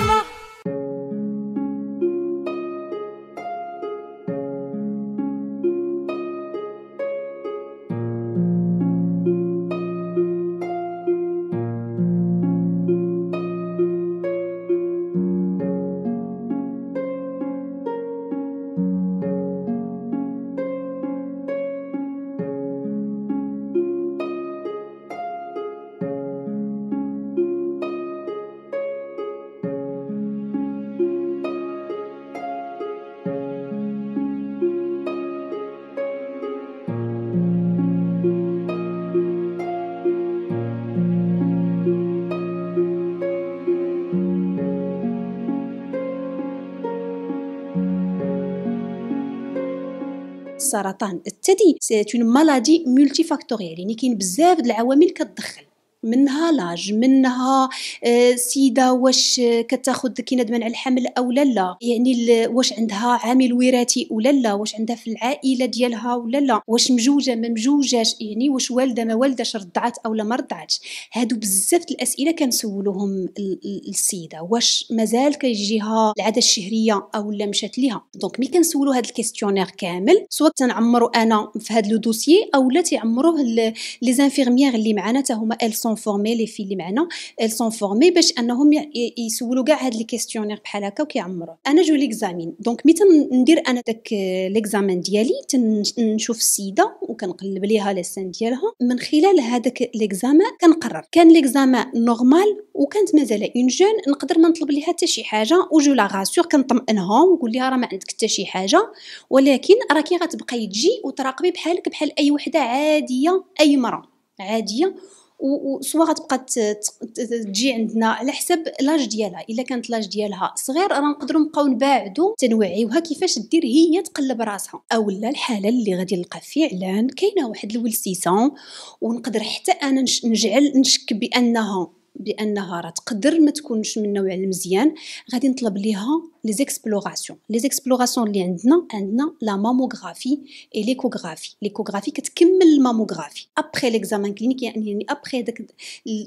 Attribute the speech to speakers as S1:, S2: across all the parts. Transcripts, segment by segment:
S1: Viva
S2: السرطان الثدي سيت اون مالادي مولتي فاكتوريال يعني كاين بزاف د العوامل كتدخل منها لاج منها آه، سيده واش كتاخذ كي ندمن على الحمل او لا لا يعني واش عندها عامل وراثي او لا لا واش عندها في العائله ديالها أو لا واش مجوجه ما مجوجاش يعني واش والده ما والدهش رضعت او لا ما رضعتش هادو بزاف الاسئله كنسولوهم السيده واش مازال كيجيها العاده الشهريه او لا مشات ليها دونك ملي كنسولو هاد الكيستيونير كامل سواء تنعمرو انا في هاد لو دوسيي او لا تيعمروه لي زانفيرميير اللي معانا تا هما سون فورمي لي في اللي معنا ال سون فورمي باش انهم يسولوا كاع هاد لي كيستيونير بحال هكا وكيعمروا انا جو ليكزامين دونك مي ندير انا داك ليكزامين ديالي نشوف السيده وكنقلب ليها لي سان ديالها من خلال هذاك ليكزامين كنقرر كان ليكزامين نورمال وكانت مازال اون جون نقدر ما نطلب ليها حتى شي حاجه وجو لا غاسور كنطمئنها ونقول ليها راه ما عندك حتى شي حاجه ولكن راكي غتبقاي تجي وتراقبي بحالك بحال اي وحده عاديه اي مراه عاديه وسوا غتبقى تجي عندنا على حسب لاج ديالها الا كانت لاج ديالها صغير راه نقدروا نبقاو نباعدوا تنوعيوها كيفاش دير هي تقلب راسها اولا الحاله اللي غادي نلقى فعلا كاينه واحد الولسيسون ونقدر حتى انا نجعل نشك بانها بانها راه تقدر ما تكونش من نوع المزيان غادي نطلب ليها لي زيكسبلوراسيون لي زيكسبلوراسيون اللي عندنا عندنا لا ماموغرافي اي ليكوغرافي ليكوغرافي كتكمل الماموغرافي ابخي ليكزامان كلينيك يعني ابخي يعني داك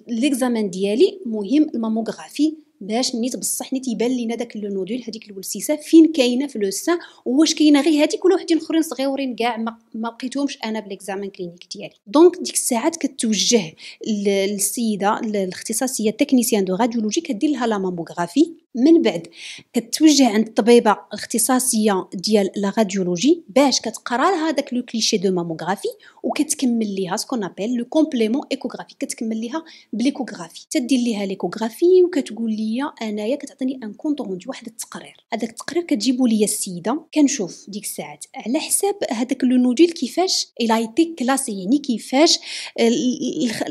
S2: ليكزامان ديالي مهم الماموغرافي باش نيت بصح نيت يبان لينا داك لو نودول هذيك الولسيسه فين كاينه في لو سان واش كاينه غير هذيك ولا وحدين اخرين صغيورين كاع ما, لقيتهمش بقيتهمش انا بالاكزامان كلينيك ديالي دونك ديك الساعات كتوجه للسيده الاختصاصيه تكنيسيان دو راديولوجي كدير لها لا ماموغرافي من بعد كتوجه عند الطبيبه الاختصاصيه ديال لا راديولوجي باش كتقرا لها داك لو كليشي دو ماموغرافي وكتكمل ليها سكون ابيل لو كومبليمون ايكوغرافي كتكمل ليها بليكوغرافي تدير ليها ليكوغرافي وكتقول ليا انايا كتعطيني ان كونط روندي واحد التقرير هذاك التقرير كتجيبو ليا السيده كنشوف ديك الساعات على حساب هذاك لو نوديل كيفاش الا ايتي كلاسي يعني كيفاش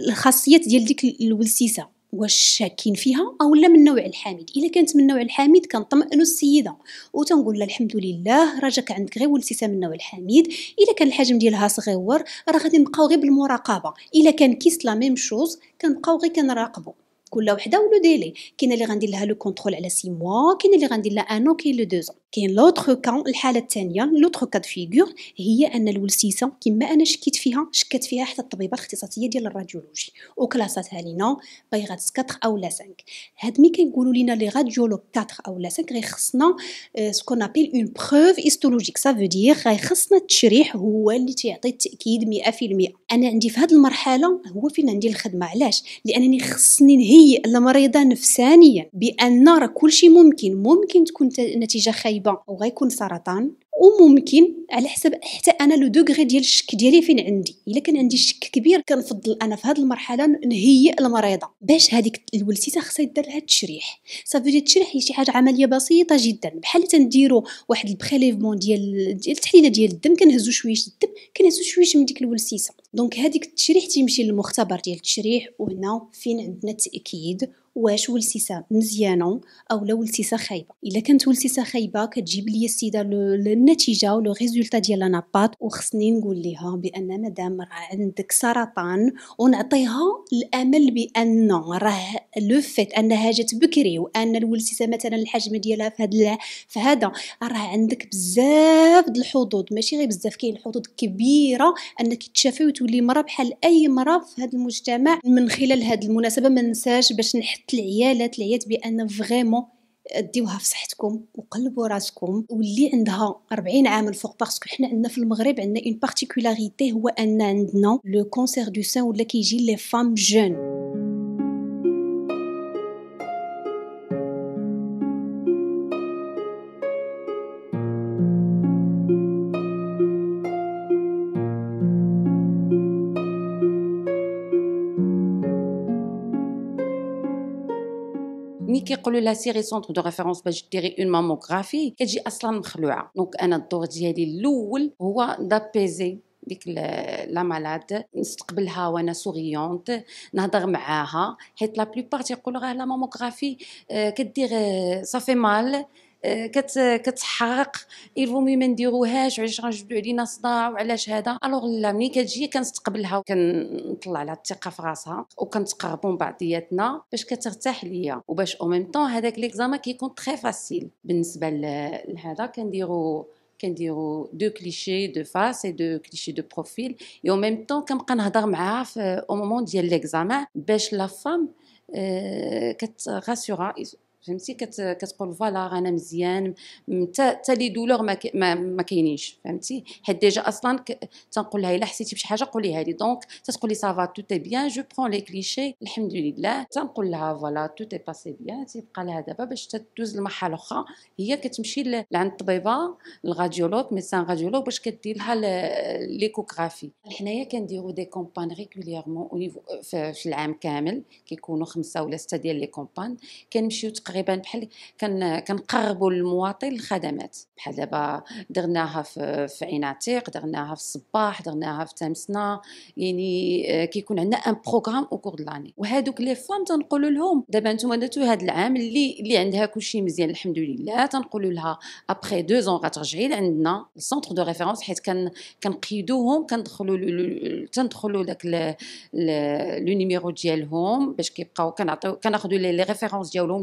S2: الخاصيات ديال ديك الولسيسه واش شاكين فيها او لا من نوع الحامد الا كانت من نوع الحامد كنطمئن السيده وتنقول لها الحمد لله راجاك عندك غير والتسام من نوع الحامد الا كان الحجم ديالها صغير راه غادي نبقاو غير بالمراقبه الا كان كيس لا ميم شوز كنبقاو غير كنراقبو كل وحده ولو ديلي كاين اللي غندير لها لو كونترول على سي موا كاين اللي غندير لها ان كاين لو دوزون كاين لوتر كان الحاله الثانيه لوتر كاد فيغور هي ان الولسيسه كما انا شكيت فيها شكت فيها حتى الطبيبه الاختصاصيه ديال الراديولوجي وكلاساتها لينا باغي 4 او لا 5 هاد مي كنقولوا لينا لي راديولو 4 او لا 5 غيخصنا سكون ابيل اون بروف هيستولوجيك سا فو دير غيخصنا التشريح هو اللي تيعطي التاكيد 100% انا عندي في هاد المرحله هو فين عندي الخدمه علاش لانني خصني نهي نهيئ المريضه نفسانيا بان راه كل شيء ممكن ممكن تكون نتيجه خايبه وغيكون سرطان وممكن على حسب حتى انا لو دوغري ديال الشك ديالي فين عندي الا كان عندي شك كبير كنفضل انا في هذه المرحله نهيئ المريضه باش هذيك الولسيته خصها يدار لها التشريح صافي التشريح هي شي حاجه عمليه بسيطه جدا بحال تنديروا واحد البريليفمون ديال ديال التحليله ديال الدم كنهزو شويه الدم كنهزو شويه من ديك الولسيسه دونك هذيك التشريح تيمشي للمختبر ديال التشريح وهنا فين عندنا التاكيد واش ولسيسه مزيانه او ولسيسه خايبه الا كانت ولسيسه خايبه كتجيب لي السيده النتيجه ولو ريزولتا ديال لاباط وخصني نقول ليها بان مدام راه عندك سرطان ونعطيها الامل بان راه لو فيت انها جات بكري وان الولسيسه مثلا الحجم ديالها في هذا في هذا راه عندك بزاف د الحظوظ ماشي غير بزاف كاين حظوظ كبيره انك تشافي تولي مرا بحال اي مرا في هذا المجتمع من خلال هذه المناسبه ما ننساش باش نحط العيالات العيات بان فريمون ديوها في صحتكم وقلبوا راسكم واللي عندها 40 عام الفوق باسكو حنا عندنا في المغرب عندنا اون بارتيكولاريتي هو ان عندنا لو كونسير دو سان ولا كيجي لي فام جون
S1: كيقولوا لها سيري سونتر دو ريفيرونس باش ديري اون ماموغرافي كتجي اصلا مخلوعه دونك انا الدور ديالي الاول هو دابيزي ديك لا مالاد نستقبلها وانا سوريونت نهضر معاها حيت لا بلوبار تيقولوا راه لا ماموغرافي آه، كدير صافي آه، مال آه، كتحرق يلفو مي ما نديروهاش علاش غنجبدوا علينا صداع وعلاش هذا الوغ لا ملي كتجي كنستقبلها وكنطلع على الثقه في راسها وكنتقربوا من بعضياتنا باش كترتاح ليا وباش او ميم طون هذاك ليكزامان كيكون تري فاسيل بالنسبه لهذا كنديروا كنديروا دو كليشي دو فاس اي دو كليشي دو بروفيل اي او ميم طون كنبقى نهضر معاها في او مومون ديال ليكزامان باش لا فام كتغاسيوغا فهمتي كت كتقول فوالا انا مزيان حتى لي دولور ما, ما, ما كاينينش فهمتي حيت ديجا اصلا تنقول لها الا حسيتي بشي حاجه قولي لي دونك تتقول لي سافا تو تي بيان جو برون لي كليشي الحمد لله تنقول لها فوالا تو تي باسي بيان تيبقى لها دابا باش تدوز لمرحله اخرى هي كتمشي لعند الطبيبه الغاديولوج ميسان غاديولوج باش كدير لها ليكوغرافي حنايا كنديرو دي كومبان ريغولييرمون في العام كامل كيكونوا خمسه ولا سته ديال لي كومبان كنمشيو تقريبا بحال كن كنقربوا للمواطن الخدمات بحال دابا درناها في, في عين عتيق درناها في الصباح درناها في تامسنا يعني آه، كيكون عندنا ان بروغرام او كور لاني وهذوك لي فام تنقولوا لهم دابا نتوما درتو هاد العام اللي اللي عندها كلشي مزيان الحمد لله تنقولوا لها ابخي دو زون غترجعي لعندنا السونتر دو ريفيرونس حيت كن كنقيدوهم كندخلوا تندخلوا داك لو نيميرو ديالهم باش كيبقاو كنعطيو كناخذوا لي ريفيرونس ديالهم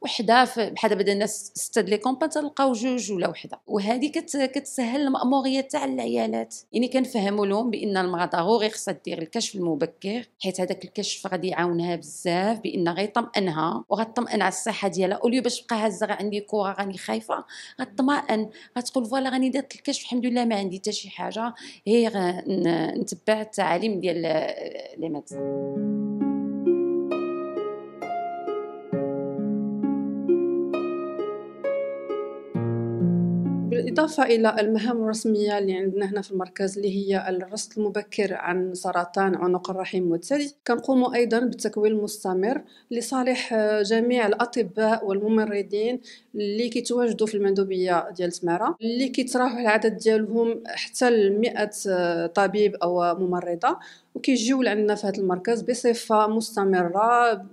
S1: وحده بحال دابا الناس سته لي كومبان تلقاو جوج ولا وحده وهذه كت كتسهل الماموريه تاع العيالات يعني كنفهموا لهم بان المراه ضروري خصها دير الكشف المبكر حيت هذاك الكشف غادي يعاونها بزاف بان غيطمئنها وغطمئن على الصحه ديالها اوليو باش تبقى هازه عندي كوره راني خايفه غطمئن غتقول فوالا غاني درت الكشف الحمد لله ما عندي حتى شي حاجه هي نتبع التعاليم ديال لي ميدسان
S3: بالإضافة إلى المهام الرسمية اللي عندنا هنا في المركز اللي هي الرصد المبكر عن سرطان عنق الرحم والثدي كنقوم أيضا بالتكوين المستمر لصالح آه، جميع الأطباء والممرضين اللي كيتواجدوا في المندوبية ديال تمارة اللي كيتراوح العدد ديالهم حتى 100 آه، طبيب أو ممرضة وكيجيو لعندنا في هذا المركز بصفه مستمره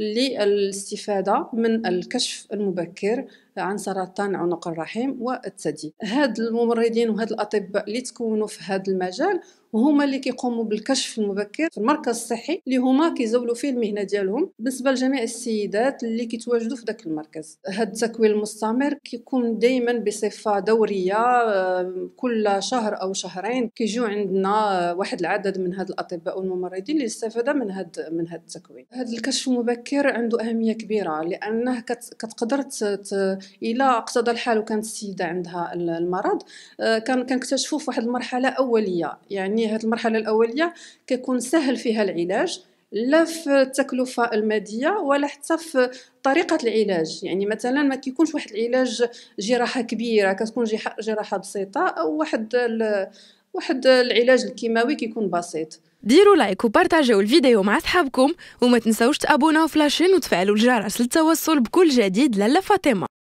S3: للاستفاده من الكشف المبكر عن سرطان عنق الرحم والثدي هاد الممرضين وهاد الاطباء اللي تكونوا في هذا المجال وهما اللي كيقوموا بالكشف المبكر في المركز الصحي اللي هما كيزولوا فيه المهنه ديالهم بالنسبه لجميع السيدات اللي كيتواجدوا في ذاك المركز هذا التكوين المستمر كيكون دائما بصفه دوريه آه، كل شهر او شهرين كيجيو عندنا واحد العدد من هاد الاطباء والممرضين اللي استفاد من هاد من هاد التكوين هذا الكشف المبكر عنده اهميه كبيره لانه كتقدر الى اقتضى الحال وكانت السيده عندها المرض آه، كان كنكتشفوه في واحد المرحله اوليه يعني يعني هذه المرحله الاوليه كيكون سهل فيها العلاج لا في التكلفه الماديه ولا حتى في طريقه العلاج يعني مثلا ما كيكونش واحد العلاج جراحه كبيره كتكون جراحه بسيطه او واحد واحد العلاج الكيماوي كيكون بسيط ديروا لايك وبارتاجيو الفيديو مع صحابكم وما تنسوش تابوناو فلاشين وتفعلوا الجرس للتوصل بكل جديد للا فاطمه